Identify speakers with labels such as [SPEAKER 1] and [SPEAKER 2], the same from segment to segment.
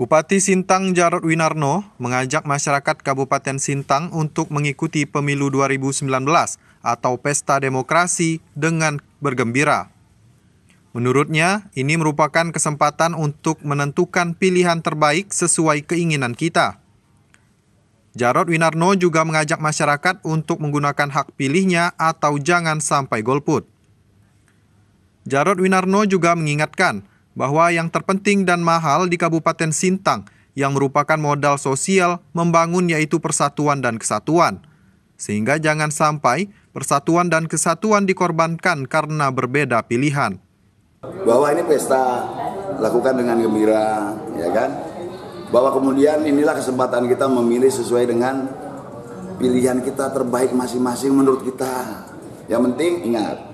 [SPEAKER 1] Bupati Sintang Jarod Winarno mengajak masyarakat Kabupaten Sintang untuk mengikuti pemilu 2019 atau pesta demokrasi dengan bergembira. Menurutnya, ini merupakan kesempatan untuk menentukan pilihan terbaik sesuai keinginan kita. Jarod Winarno juga mengajak masyarakat untuk menggunakan hak pilihnya atau jangan sampai golput. Jarod Winarno juga mengingatkan bahwa yang terpenting dan mahal di Kabupaten Sintang yang merupakan modal sosial membangun yaitu persatuan dan kesatuan. Sehingga jangan sampai persatuan dan kesatuan dikorbankan karena berbeda pilihan.
[SPEAKER 2] Bahwa ini pesta lakukan dengan gembira, ya kan? Bahwa kemudian inilah kesempatan kita memilih sesuai dengan pilihan kita terbaik masing-masing menurut kita. Yang penting ingat,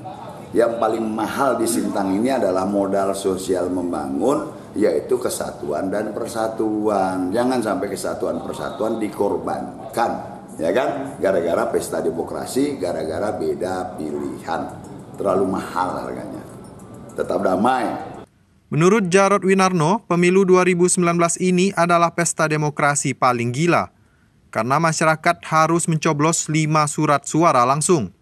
[SPEAKER 2] yang paling mahal di Sintang ini adalah modal sosial membangun yaitu kesatuan dan persatuan. Jangan sampai kesatuan persatuan dikorbankan, ya kan? Gara-gara pesta demokrasi, gara-gara beda pilihan. Terlalu mahal
[SPEAKER 1] harganya. Tetap damai. Menurut Jarod Winarno, pemilu 2019 ini adalah pesta demokrasi paling gila. Karena masyarakat harus mencoblos 5 surat suara langsung.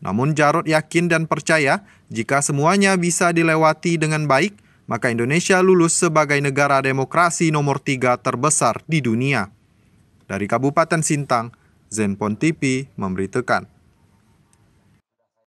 [SPEAKER 1] Namun Jarod yakin dan percaya jika semuanya bisa dilewati dengan baik, maka Indonesia lulus sebagai negara demokrasi nomor tiga terbesar di dunia. Dari Kabupaten Sintang, Zenpon TV memberitakan.